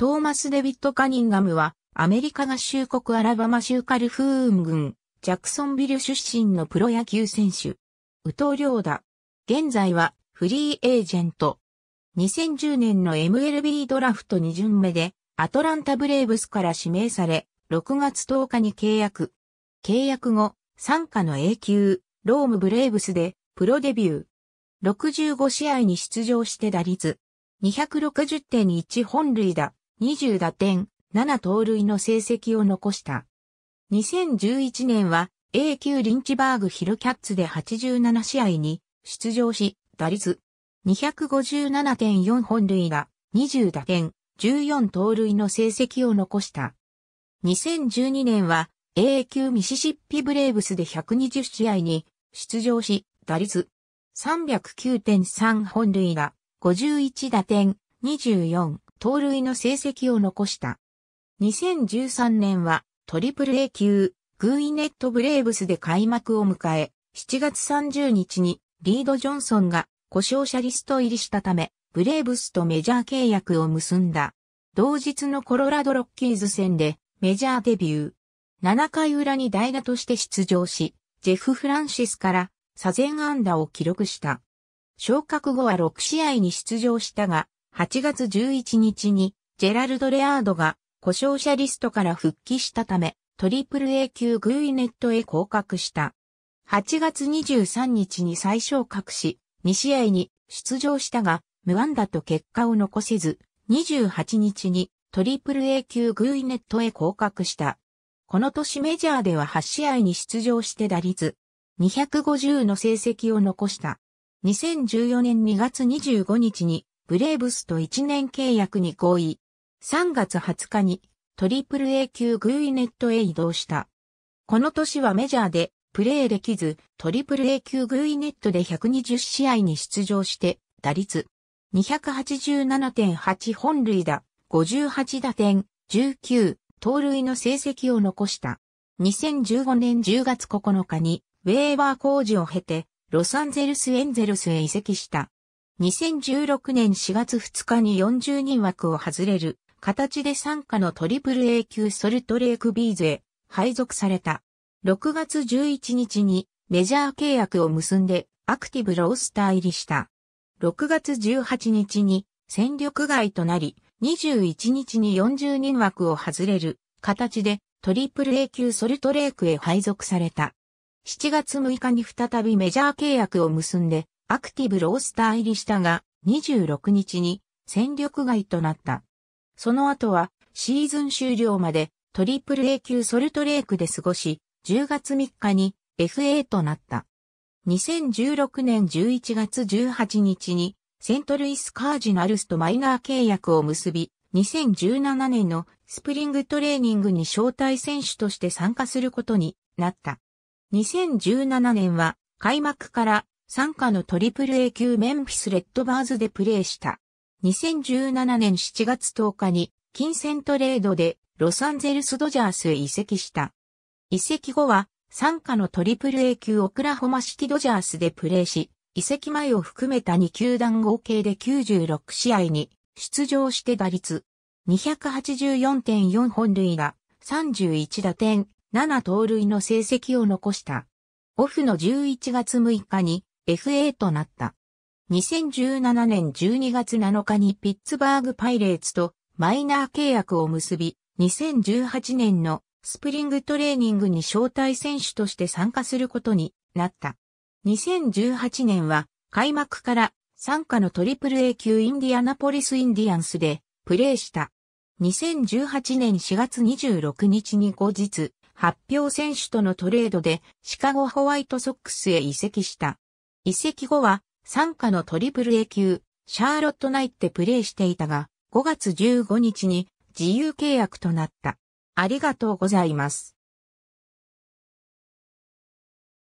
トーマス・デビッド・カニンガムは、アメリカ合衆国アラバマ州カルフーン郡、ジャクソンビル出身のプロ野球選手。宇藤良だ。現在は、フリーエージェント。2010年の MLB ドラフト2巡目で、アトランタブレーブスから指名され、6月10日に契約。契約後、参加の A 級、ロームブレーブスで、プロデビュー。65試合に出場して打率。260.1本塁打。20打点、7盗塁の成績を残した。2011年は A 級リンチバーグヒルキャッツで87試合に出場し、打率257.4本塁打、20打点、14盗塁の成績を残した。2012年は A 級ミシシッピブレーブスで120試合に出場し、打率309.3本塁打、51打点、24盗塁の成績を残した。2013年はトリプル A 級、グーイネットブレーブスで開幕を迎え、7月30日にリード・ジョンソンが故障者リスト入りしたため、ブレーブスとメジャー契約を結んだ。同日のコロラドロッキーズ戦でメジャーデビュー。7回裏に代打として出場し、ジェフ・フランシスから左前安打を記録した。昇格後は6試合に出場したが、8月11日にジェラルド・レアードが故障者リストから復帰したため、トリプル A 級グーイネットへ降格した。8月23日に再昇格し、2試合に出場したが、無安打と結果を残せず、28日にトリプル A 級グーイネットへ降格した。この年メジャーでは8試合に出場して打率250の成績を残した。2014年2月25日にブレーブスと1年契約に合意。3月20日にトリプル A 級グーイネットへ移動した。この年はメジャーでプレーできず、トリプル A 級グーイネットで120試合に出場して、打率287.8本塁打、58打点、19、盗塁の成績を残した。2015年10月9日に、ウェーバー工事を経て、ロサンゼルスエンゼルスへ移籍した。2016年4月2日に40人枠を外れる形で参加のトリプル A 級ソルトレークビーズへ配属された。6月11日にメジャー契約を結んでアクティブロースター入りした。6月18日に戦力外となり、21日に40人枠を外れる形でトリプル A 級ソルトレークへ配属された。7月6日に再びメジャー契約を結んでアクティブロースター入りしたが、26日に戦力外となった。その後はシーズン終了までトリプル A 級ソルトレークで過ごし、10月3日に FA となった。2016年11月18日にセントルイスカージナルスとマイナー契約を結び、2017年のスプリングトレーニングに招待選手として参加することになった。2017年は開幕から参加のトリプル A 級メンフィスレッドバーズでプレーした。2017年7月10日に金銭トレードでロサンゼルスドジャースへ移籍した。移籍後は参加のトリプル A 級オクラホマシティドジャースでプレーし、移籍前を含めた2球団合計で96試合に出場して打率284.4本塁打、31打点、7盗塁の成績を残した。オフの11月6日に FA となった。2017年12月7日にピッツバーグパイレーツとマイナー契約を結び、2018年のスプリングトレーニングに招待選手として参加することになった。2018年は開幕から参加のトリプル A 級インディアナポリスインディアンスでプレーした。2018年4月26日に後日、発表選手とのトレードでシカゴホワイトソックスへ移籍した。移籍後は、参加のトリプル A 級、シャーロットナイってプレーしていたが、5月15日に自由契約となった。ありがとうございます。